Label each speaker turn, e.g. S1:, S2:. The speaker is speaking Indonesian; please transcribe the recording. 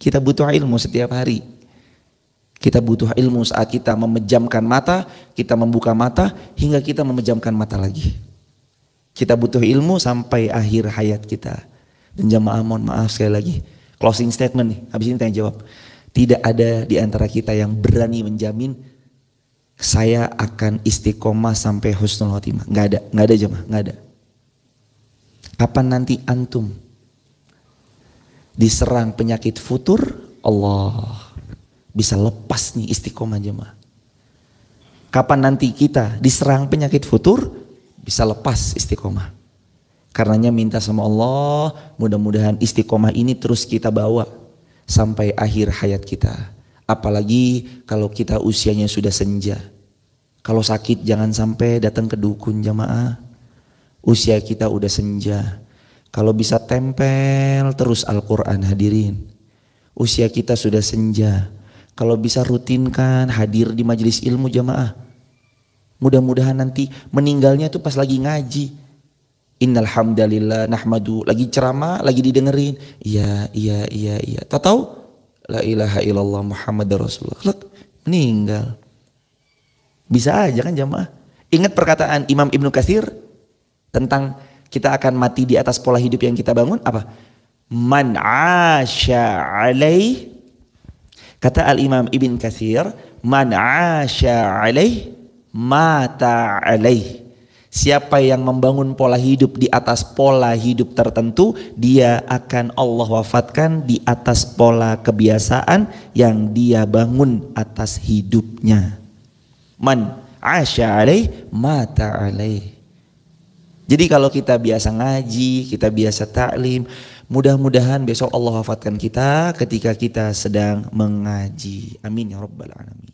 S1: Kita butuh ilmu setiap hari. Kita butuh ilmu saat kita memejamkan mata, kita membuka mata, hingga kita memejamkan mata lagi. Kita butuh ilmu sampai akhir hayat kita. Dan jamaah mohon maaf sekali lagi. Closing statement nih, habis ini tanya jawab. Tidak ada di antara kita yang berani menjamin saya akan istiqomah sampai husnul khotimah. Nggak ada, nggak ada jemaah, nggak ada. Kapan nanti antum diserang penyakit futur, Allah bisa lepas nih istiqomah jemaah. Kapan nanti kita diserang penyakit futur, bisa lepas istiqomah. Karenanya minta sama Allah, mudah-mudahan istiqomah ini terus kita bawa sampai akhir hayat kita. Apalagi kalau kita usianya sudah senja. Kalau sakit jangan sampai datang ke dukun jamaah. Usia kita udah senja. Kalau bisa tempel terus Al-Quran hadirin. Usia kita sudah senja. Kalau bisa rutinkan hadir di majelis ilmu jamaah. Mudah-mudahan nanti meninggalnya tuh pas lagi ngaji. Innal nahmadu. Lagi ceramah, lagi didengerin. Iya, iya, iya, iya. Tak tahu? La ilaha illallah Muhammad Rasulullah. Lek, meninggal. Bisa aja kan jamaah. Ingat perkataan Imam Ibnu Katsir tentang kita akan mati di atas pola hidup yang kita bangun apa? Man asya alai kata al-imam Ibn Kathir man asya alai mata alai Siapa yang membangun pola hidup di atas pola hidup tertentu, dia akan Allah wafatkan di atas pola kebiasaan yang dia bangun atas hidupnya. Man asya alaih mata alaih. Jadi kalau kita biasa ngaji, kita biasa taklim, mudah-mudahan besok Allah wafatkan kita ketika kita sedang mengaji. Amin ya robbal alamin.